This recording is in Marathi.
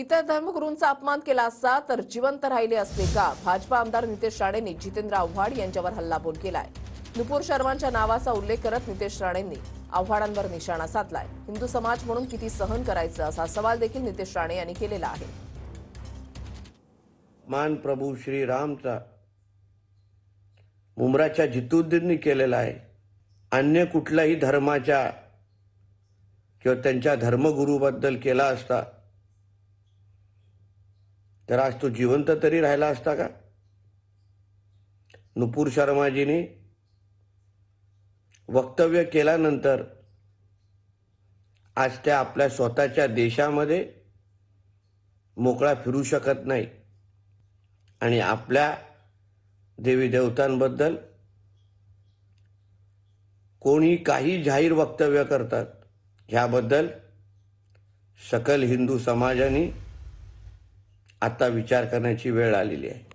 इतर धर्मगुरूंचा अपमान केला असता तर जिवंत राहिले असते का भाजपा आमदार नितेश राणेंनी जितेंद्र आव्हाड यांच्यावर हल्लाबोल केलाय नुपूर शर्मांच्या नावाचा उल्लेख करत नितेश राणेंनी आव्हाडांवर निशाणा साधलाय हिंदू समाज म्हणून किती सहन करायचं असा सवाल देखील नितेश राणे यांनी केलेला आहे मान प्रभू श्रीरामचा मुमराच्या जितुद्दीननी केलेला आहे अन्य कुठल्याही धर्माच्या किंवा त्यांच्या धर्मगुरूबद्दल केला असता तर आज तो जिवंत तरी राहिला असता का नुपूर शर्माजीने वक्तव्य केल्यानंतर आज त्या आपल्या स्वतःच्या देशामध्ये मोकळा फिरू शकत नाही आणि आपल्या देवी देवतांबद्दल कोणी काही जाहीर वक्तव्य करतात ह्याबद्दल सकल हिंदू समाजाने आता विचार करण्याची वेळ आलेली आहे